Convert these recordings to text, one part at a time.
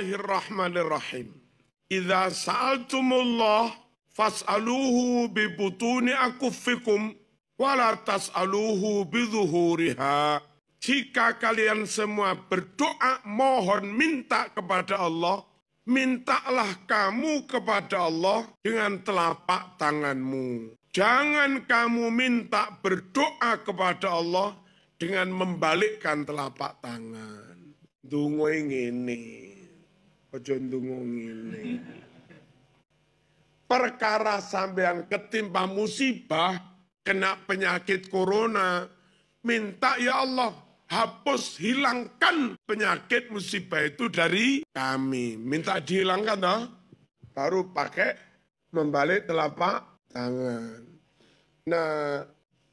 Bismillahirrahmanirrahim. Idza sa'altumullah fas'aluhu bi butuni akuffikum wala tas'aluhu bi zuhuriha. Jika kalian semua berdoa mohon minta kepada Allah, mintalah kamu kepada Allah dengan telapak tanganmu. Jangan kamu minta berdoa kepada Allah dengan membalikkan telapak tangan. Dungu ini. Ojo ndungu ini, Perkara sampean ketimpa musibah, kena penyakit corona, minta ya Allah hapus hilangkan penyakit musibah itu dari kami. Minta dihilangkan toh. Baru pakai membalik telapak tangan. Nah,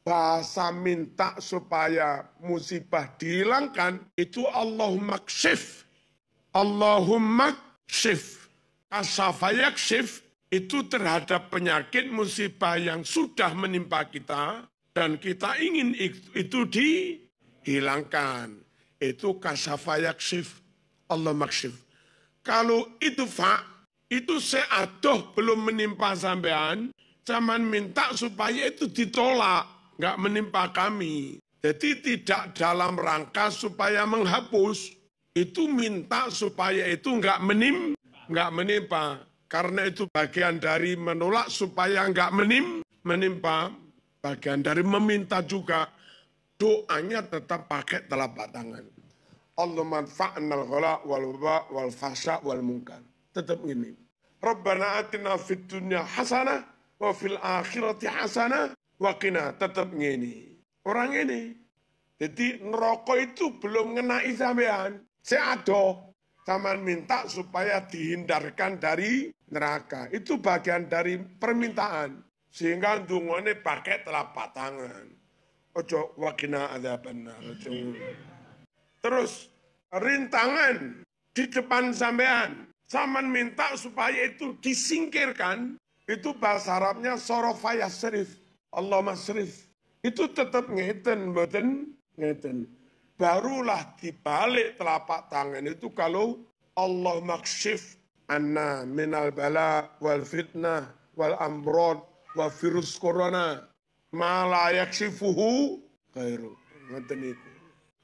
bahasa minta supaya musibah dihilangkan itu Allah maksif Allahumma shif. Kasafa yakshif itu terhadap penyakit musibah yang sudah menimpa kita dan kita ingin itu dihilangkan. Itu kasafa yakshif. Allah makshif. Kalau itu fa, itu seaduh belum menimpa sampean, zaman minta supaya itu ditolak, nggak menimpa kami. Jadi tidak dalam rangka supaya menghapus, itu minta supaya itu nggak menim, nggak menimpa. Karena itu bagian dari menolak supaya nggak menim, menimpa. Bagian dari meminta juga doanya tetap pakai telapak tangan. Allah al ghala wal waba wal fasha wal mungkar. Tetap ini. Rabbana atina fid dunya hasanah wa fil akhirati hasanah wa qina. Tetap ini. Orang ini. Jadi ngerokok itu belum ngenai sampean. Saya ado, Taman minta supaya dihindarkan dari neraka. Itu bagian dari permintaan. Sehingga dungone pakai telapak tangan. Ojo wakina ada benar. Ojo. Terus rintangan di depan sampean. Saman minta supaya itu disingkirkan. Itu bahasa Arabnya sorofaya serif. Allah masrif. Itu tetap ngeten, beten ngeten barulah dibalik telapak tangan itu kalau Allah maksif anna minal bala wal fitnah wal amrod wa virus corona mala yaksifuhu khairu niku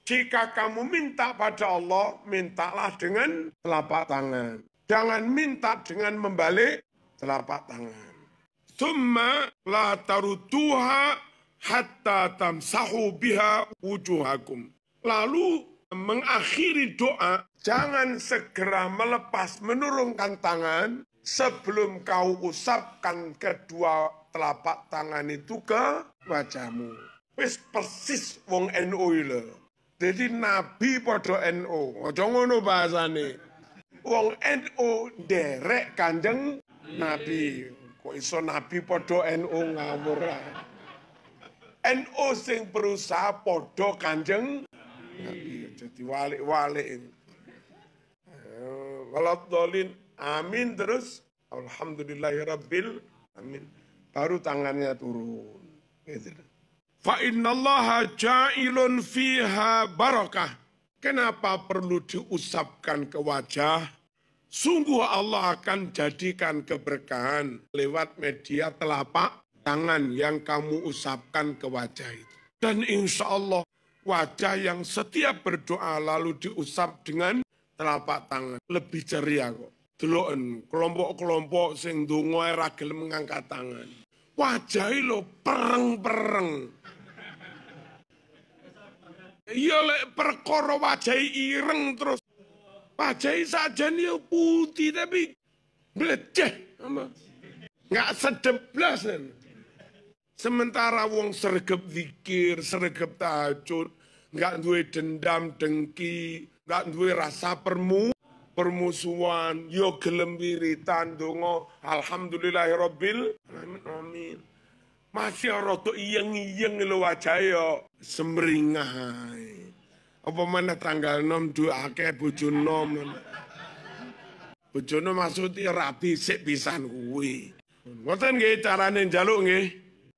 jika kamu minta pada Allah mintalah dengan telapak tangan jangan minta dengan membalik telapak tangan summa la tarutuha hatta tamsahu biha wujuhakum Lalu mengakhiri doa, jangan segera melepas menurunkan tangan sebelum kau usapkan kedua telapak tangan itu ke wajahmu. Wis persis wong NU lho. Jadi nabi podo NU. Aja ngono bahasane. Wong NU derek Kanjeng Nabi. Kok iso nabi podo NU ngawur NU sing berusaha podo Kanjeng Nabi aja diwalik-walikin. Eh, Walau dolin, amin terus. Alhamdulillahirabbil amin. Baru tangannya turun. Gitu. Fa innallaha ja'ilun fiha barakah. Kenapa perlu diusapkan ke wajah? Sungguh Allah akan jadikan keberkahan lewat media telapak tangan yang kamu usapkan ke wajah itu. Dan insya Allah wajah yang setiap berdoa lalu diusap dengan telapak tangan. Lebih ceria kok. Deloken kelompok-kelompok sing donga ora gelem ngangkat tangan. wajahi lo pereng-pereng. Iya lek perkara wajahe ireng terus. wajahi saja ya nih putih tapi bleceh. Enggak sedeblas. Nih. Sementara wong sergap zikir, sergap tahajud, nggak duwe dendam, dengki, nggak duwe rasa permu, permusuhan, yo gelem wiritan donga, alhamdulillahirabbil alamin. Masih rada iyeng-iyeng lho wajahe yo semringah. Apa mana tanggal dua akeh bojo nom. Bojone maksudnya rapi sik pisan kuwi. Ngoten nggih carane njaluk nggih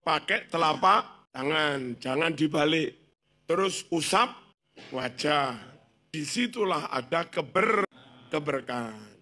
pakai telapak tangan, jangan dibalik. Terus usap wajah. Disitulah ada keber keberkahan.